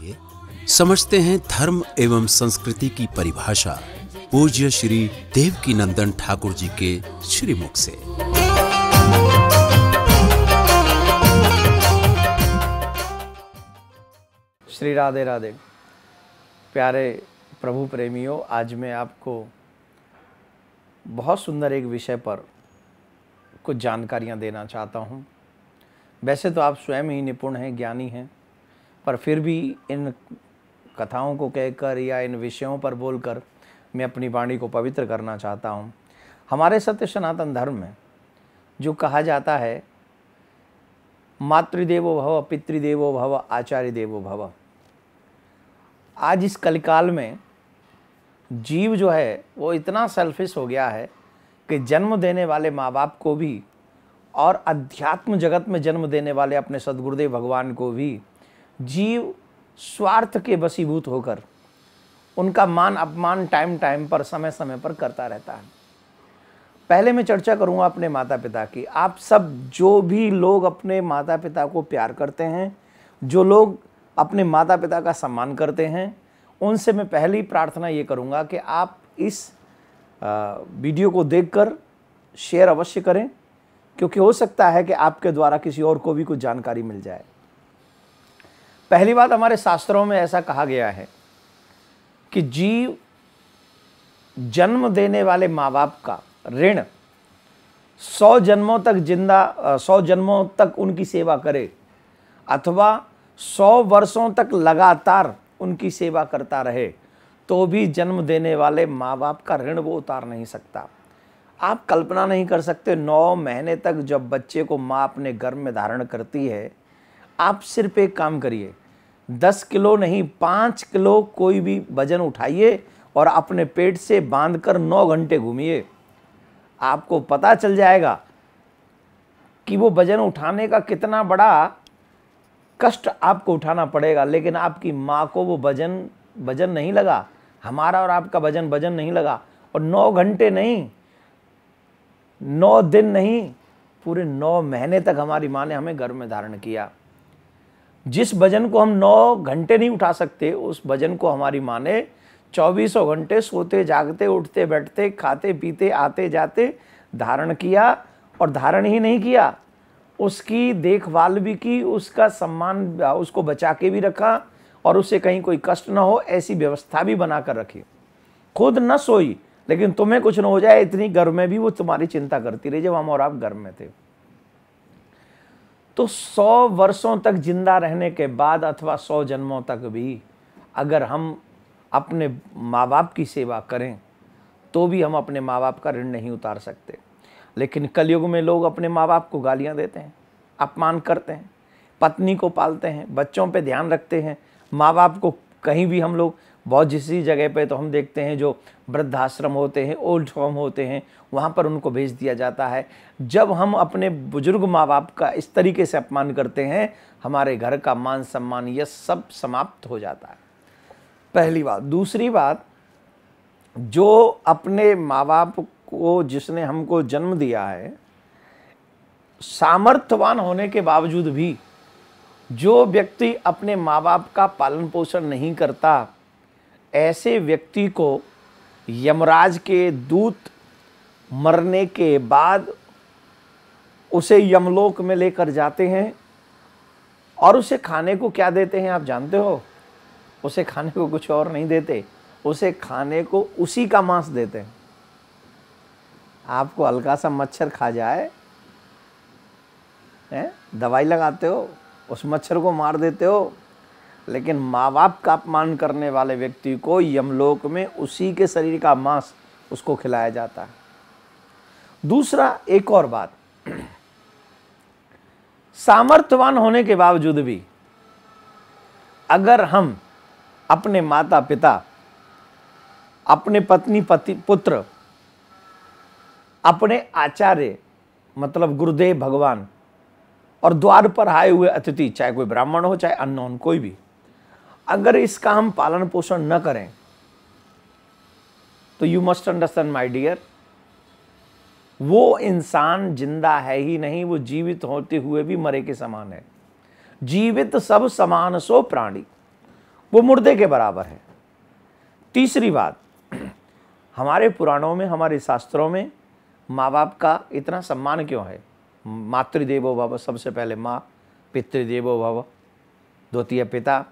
आइए समझते हैं धर्म एवं संस्कृति की परिभाषा पूज्य श्री देवकी नंदन ठाकुर जी के श्रीमुख से श्री राधे राधे प्यारे प्रभु प्रेमियों आज मैं आपको बहुत सुंदर एक विषय पर कुछ जानकारियां देना चाहता हूं वैसे तो आप स्वयं ही निपुण हैं ज्ञानी हैं पर फिर भी इन कथाओं को कहकर या इन विषयों पर बोलकर मैं अपनी वाणी को पवित्र करना चाहता हूँ हमारे सत्य सनातन धर्म में जो कहा जाता है मातृदेवो भव पितृदेवो भव आचार्य देवो भव आज इस कलिकाल में जीव जो है वो इतना सेल्फिश हो गया है कि जन्म देने वाले माँ बाप को भी और अध्यात्म जगत में जन्म देने वाले अपने सदगुरुदेव भगवान को भी जीव स्वार्थ के वसीभूत होकर उनका मान अपमान टाइम टाइम पर समय समय पर करता रहता है पहले मैं चर्चा करूंगा अपने माता पिता की आप सब जो भी लोग अपने माता पिता को प्यार करते हैं जो लोग अपने माता पिता का सम्मान करते हैं उनसे मैं पहली प्रार्थना ये करूँगा कि आप इस वीडियो को देखकर शेयर अवश्य करें क्योंकि हो सकता है कि आपके द्वारा किसी और को भी कुछ जानकारी मिल जाए पहली बात हमारे शास्त्रों में ऐसा कहा गया है कि जीव जन्म देने वाले माँ बाप का ऋण सौ जन्मों तक जिंदा सौ जन्मों तक उनकी सेवा करे अथवा सौ वर्षों तक लगातार उनकी सेवा करता रहे तो भी जन्म देने वाले माँ बाप का ऋण वो उतार नहीं सकता आप कल्पना नहीं कर सकते नौ महीने तक जब बच्चे को माँ अपने गर्भ में धारण करती है आप सिर्फ एक काम करिए दस किलो नहीं पाँच किलो कोई भी वजन उठाइए और अपने पेट से बांधकर नौ घंटे घूमिए आपको पता चल जाएगा कि वो वजन उठाने का कितना बड़ा कष्ट आपको उठाना पड़ेगा लेकिन आपकी माँ को वो वजन वजन नहीं लगा हमारा और आपका वजन वजन नहीं लगा और नौ घंटे नहीं नौ दिन नहीं पूरे नौ महीने तक हमारी माँ ने हमें घर में धारण किया जिस वजन को हम 9 घंटे नहीं उठा सकते उस वजन को हमारी माँ ने चौबीसों घंटे सोते जागते उठते बैठते खाते पीते आते जाते धारण किया और धारण ही नहीं किया उसकी देखभाल भी की उसका सम्मान उसको बचा के भी रखा और उससे कहीं कोई कष्ट ना हो ऐसी व्यवस्था भी बना कर रखी खुद न सोई लेकिन तुम्हें कुछ ना हो जाए इतनी गर्व में भी वो तुम्हारी चिंता करती रही जब हम और आप गर्व में थे तो सौ वर्षों तक जिंदा रहने के बाद अथवा सौ जन्मों तक भी अगर हम अपने माँ बाप की सेवा करें तो भी हम अपने माँ बाप का ऋण नहीं उतार सकते लेकिन कलयुग में लोग अपने माँ बाप को गालियाँ देते हैं अपमान करते हैं पत्नी को पालते हैं बच्चों पे ध्यान रखते हैं माँ बाप को कहीं भी हम लोग बहुत जिस जगह पे तो हम देखते हैं जो वृद्धाश्रम होते हैं ओल्ड होम होते हैं वहाँ पर उनको भेज दिया जाता है जब हम अपने बुजुर्ग माँ बाप का इस तरीके से अपमान करते हैं हमारे घर का मान सम्मान यह सब समाप्त हो जाता है पहली बात दूसरी बात जो अपने माँ बाप को जिसने हमको जन्म दिया है सामर्थ्यवान होने के बावजूद भी जो व्यक्ति अपने माँ बाप का पालन पोषण नहीं करता ऐसे व्यक्ति को यमराज के दूत मरने के बाद उसे यमलोक में लेकर जाते हैं और उसे खाने को क्या देते हैं आप जानते हो उसे खाने को कुछ और नहीं देते उसे खाने को उसी का मांस देते हैं आपको हल्का सा मच्छर खा जाए हैं दवाई लगाते हो उस मच्छर को मार देते हो लेकिन माँ बाप का अपमान करने वाले व्यक्ति को यमलोक में उसी के शरीर का मांस उसको खिलाया जाता है दूसरा एक और बात सामर्थ्यवान होने के बावजूद भी अगर हम अपने माता पिता अपने पत्नी पति पुत्र अपने आचार्य मतलब गुरुदेव भगवान और द्वार पर आए हुए अतिथि चाहे कोई ब्राह्मण हो चाहे अननोन कोई भी अगर इसका हम पालन पोषण न करें तो you must understand my dear वो इंसान जिंदा है ही नहीं वो जीवित होते हुए भी मरे के समान है जीवित सब समान सो प्राणी वो मुर्दे के बराबर है तीसरी बात हमारे पुराणों में हमारे शास्त्रों में माँ बाप का इतना सम्मान क्यों है मातृदेवो भव सबसे पहले माँ पितृदेवो भव द्वितीय पिता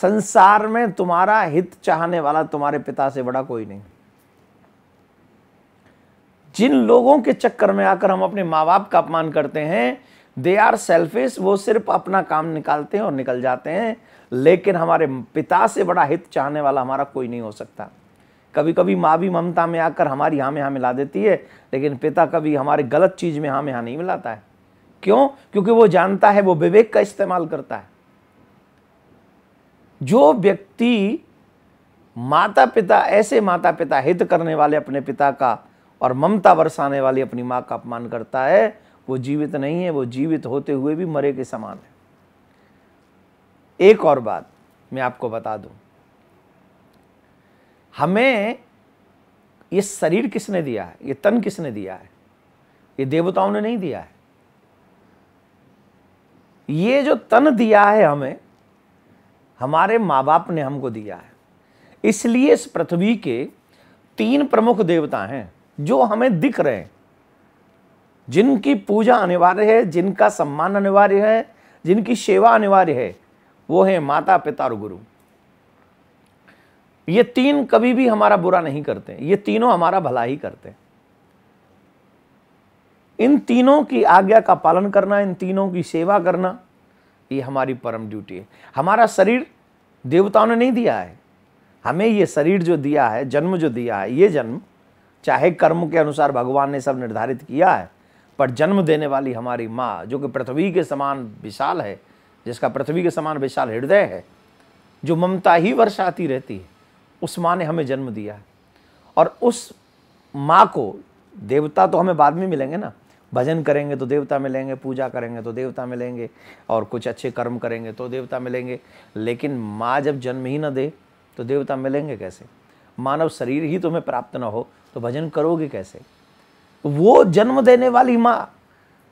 संसार में तुम्हारा हित चाहने वाला तुम्हारे पिता से बड़ा कोई नहीं जिन लोगों के चक्कर में आकर हम अपने माँ बाप का अपमान करते हैं दे आर सेल्फिश वो सिर्फ अपना काम निकालते हैं और निकल जाते हैं लेकिन हमारे पिता से बड़ा हित चाहने वाला हमारा कोई नहीं हो सकता कभी कभी माँ भी ममता में आकर हमारी हाँ में हाँ मिला देती है लेकिन पिता कभी हमारे गलत चीज़ में हाँ में हाँ नहीं मिलाता है क्यों क्योंकि वो जानता है वो विवेक का इस्तेमाल करता है जो व्यक्ति माता पिता ऐसे माता पिता हित करने वाले अपने पिता का और ममता बरसाने वाली अपनी माँ का अपमान करता है वो जीवित नहीं है वो जीवित होते हुए भी मरे के समान है एक और बात मैं आपको बता दूं हमें ये शरीर किसने दिया है ये तन किसने दिया है ये देवताओं ने नहीं दिया है ये जो तन दिया है हमें हमारे माँ बाप ने हमको दिया है इसलिए इस पृथ्वी के तीन प्रमुख देवता हैं जो हमें दिख रहे हैं जिनकी पूजा अनिवार्य है जिनका सम्मान अनिवार्य है जिनकी सेवा अनिवार्य है वो है माता पिता और गुरु ये तीन कभी भी हमारा बुरा नहीं करते ये तीनों हमारा भला ही करते हैं इन तीनों की आज्ञा का पालन करना इन तीनों की सेवा करना ये हमारी परम ड्यूटी है हमारा शरीर देवताओं ने नहीं दिया है हमें ये शरीर जो दिया है जन्म जो दिया है ये जन्म चाहे कर्म के अनुसार भगवान ने सब निर्धारित किया है पर जन्म देने वाली हमारी माँ जो कि पृथ्वी के समान विशाल है जिसका पृथ्वी के समान विशाल हृदय है जो ममता ही वर्षाती रहती है उस माँ ने हमें जन्म दिया है और उस माँ को देवता तो हमें बाद में मिलेंगे ना भजन करेंगे तो देवता मिलेंगे पूजा करेंगे तो देवता मिलेंगे और कुछ अच्छे कर्म करेंगे तो देवता मिलेंगे लेकिन माँ जब जन्म ही ना दे तो देवता मिलेंगे कैसे मानव शरीर ही तुम्हें प्राप्त ना हो तो भजन करोगे कैसे वो जन्म देने वाली माँ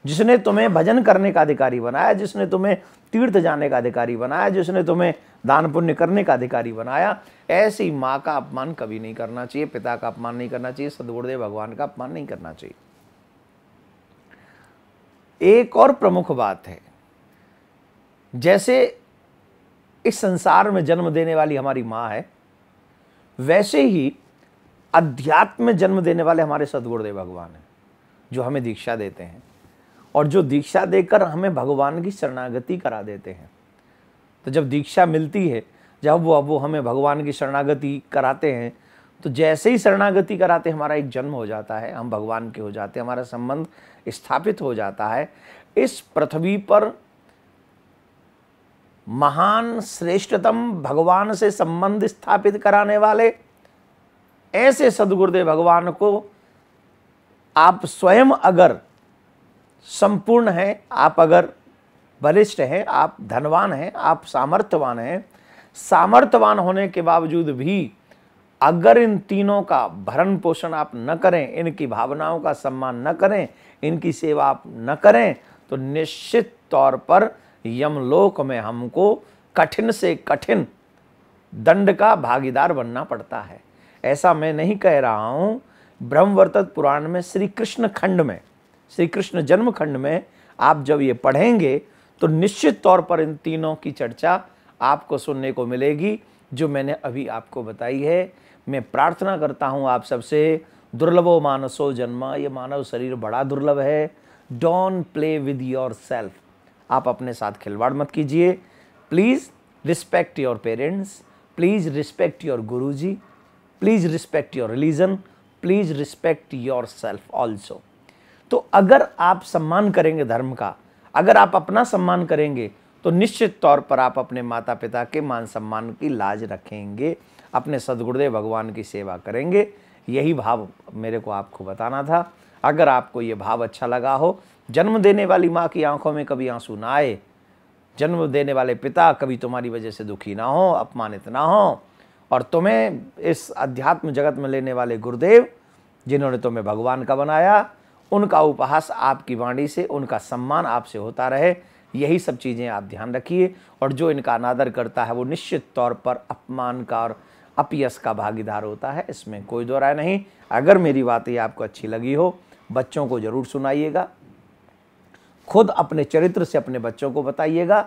जिसने तुम्हें भजन करने का अधिकारी बनाया जिसने तुम्हें तीर्थ जाने का अधिकारी बनाया जिसने तुम्हें दान पुण्य करने का अधिकारी बनाया ऐसी माँ का अपमान कभी नहीं करना चाहिए पिता का अपमान नहीं करना चाहिए सदगुरुदेव भगवान का अपमान नहीं करना चाहिए एक और प्रमुख बात है जैसे इस संसार में जन्म देने वाली हमारी माँ है वैसे ही अध्यात्म में जन्म देने वाले हमारे सदगुरुदेव भगवान हैं जो हमें दीक्षा देते हैं और जो दीक्षा देकर हमें भगवान की शरणागति करा देते हैं तो जब दीक्षा मिलती है जब वो अब वो हमें भगवान की शरणागति कराते हैं तो जैसे ही शरणागति कराते हमारा एक जन्म हो जाता है हम भगवान के हो जाते हैं हमारा संबंध स्थापित हो जाता है इस पृथ्वी पर महान श्रेष्ठतम भगवान से संबंध स्थापित कराने वाले ऐसे सदगुरुदेव भगवान को आप स्वयं अगर संपूर्ण हैं आप अगर बलिष्ठ हैं आप धनवान हैं आप सामर्थ्यवान हैं सामर्थ्यवान होने के बावजूद भी अगर इन तीनों का भरण पोषण आप न करें इनकी भावनाओं का सम्मान न करें इनकी सेवा आप न करें तो निश्चित तौर पर यमलोक में हमको कठिन से कठिन दंड का भागीदार बनना पड़ता है ऐसा मैं नहीं कह रहा हूँ ब्रह्मवर्तत पुराण में श्री कृष्ण खंड में श्री कृष्ण जन्मखंड में आप जब ये पढ़ेंगे तो निश्चित तौर पर इन तीनों की चर्चा आपको सुनने को मिलेगी जो मैंने अभी आपको बताई है मैं प्रार्थना करता हूँ आप सबसे दुर्लभो मानसो जन्मा ये मानव शरीर बड़ा दुर्लभ है don't play with yourself आप अपने साथ खिलवाड़ मत कीजिए please respect your parents please respect your guruji please respect your religion please respect yourself also तो अगर आप सम्मान करेंगे धर्म का अगर आप अपना सम्मान करेंगे तो निश्चित तौर पर आप अपने माता पिता के मान सम्मान की लाज रखेंगे अपने सदगुरुदेव भगवान की सेवा करेंगे यही भाव मेरे को आपको बताना था अगर आपको ये भाव अच्छा लगा हो जन्म देने वाली माँ की आंखों में कभी आंसू ना आए जन्म देने वाले पिता कभी तुम्हारी वजह से दुखी ना हो अपमानित ना हो और तुम्हें इस अध्यात्म जगत में लेने वाले गुरुदेव जिन्होंने तुम्हें भगवान का बनाया उनका उपहास आपकी वाणी से उनका सम्मान आपसे होता रहे यही सब चीज़ें आप ध्यान रखिए और जो इनका अनादर करता है वो निश्चित तौर पर अपमान का और अपयस का भागीदार होता है इसमें कोई दो राय नहीं अगर मेरी बातें आपको अच्छी लगी हो बच्चों को ज़रूर सुनाइएगा खुद अपने चरित्र से अपने बच्चों को बताइएगा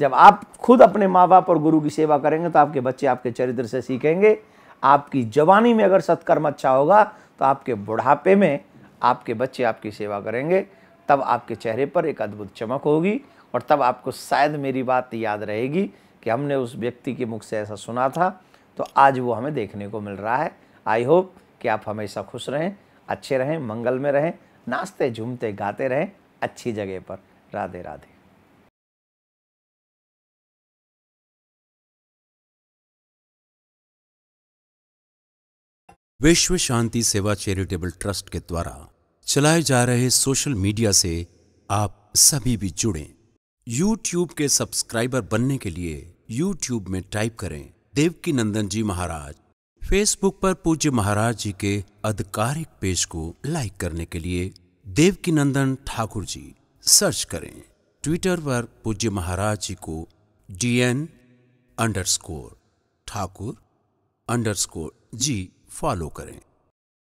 जब आप खुद अपने माँ बाप और गुरु की सेवा करेंगे तो आपके बच्चे आपके चरित्र से सीखेंगे आपकी जवानी में अगर सत्कर्म अच्छा होगा तो आपके बुढ़ापे में आपके बच्चे आपकी सेवा करेंगे तब आपके चेहरे पर एक अद्भुत चमक होगी और तब आपको शायद मेरी बात याद रहेगी कि हमने उस व्यक्ति के मुख से ऐसा सुना था तो आज वो हमें देखने को मिल रहा है आई होप कि आप हमेशा खुश रहें अच्छे रहें मंगल में रहें नाचते झूमते गाते रहें अच्छी जगह पर राधे राधे विश्व शांति सेवा चैरिटेबल ट्रस्ट के द्वारा चलाए जा रहे सोशल मीडिया से आप सभी भी जुड़ें यूट्यूब के सब्सक्राइबर बनने के लिए यूट्यूब में टाइप करें देवकी नंदन जी महाराज फेसबुक पर पूज्य महाराज जी के आधिकारिक पेज को लाइक करने के लिए देवकी नंदन ठाकुर जी सर्च करें ट्विटर पर पूज्य महाराज जी को D N underscore Thakur underscore ji follow करें